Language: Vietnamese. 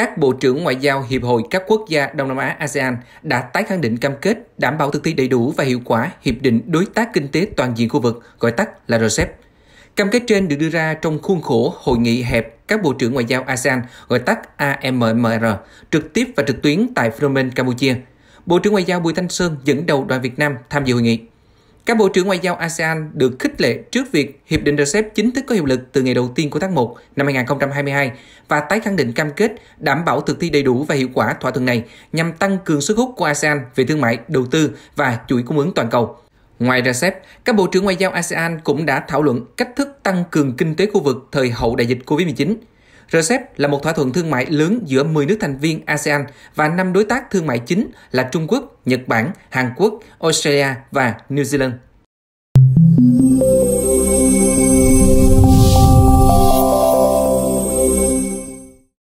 các bộ trưởng ngoại giao Hiệp hội các quốc gia Đông Nam Á ASEAN đã tái khẳng định cam kết đảm bảo thực thi đầy đủ và hiệu quả Hiệp định Đối tác Kinh tế Toàn diện khu vực, gọi tắt là RCEP. Cam kết trên được đưa ra trong khuôn khổ hội nghị hẹp các bộ trưởng ngoại giao ASEAN, gọi tắt AMMR, trực tiếp và trực tuyến tại Phnom Penh, Campuchia. Bộ trưởng Ngoại giao Bùi Thanh Sơn dẫn đầu đoàn Việt Nam tham dự hội nghị. Các bộ trưởng ngoại giao ASEAN được khích lệ trước việc Hiệp định RCEP chính thức có hiệu lực từ ngày đầu tiên của tháng 1 năm 2022 và tái khẳng định cam kết đảm bảo thực thi đầy đủ và hiệu quả thỏa thuận này nhằm tăng cường sức hút của ASEAN về thương mại, đầu tư và chuỗi cung ứng toàn cầu. Ngoài RCEP, các bộ trưởng ngoại giao ASEAN cũng đã thảo luận cách thức tăng cường kinh tế khu vực thời hậu đại dịch COVID-19. RCEP là một thỏa thuận thương mại lớn giữa 10 nước thành viên ASEAN và 5 đối tác thương mại chính là Trung Quốc, Nhật Bản, Hàn Quốc, Australia và New Zealand.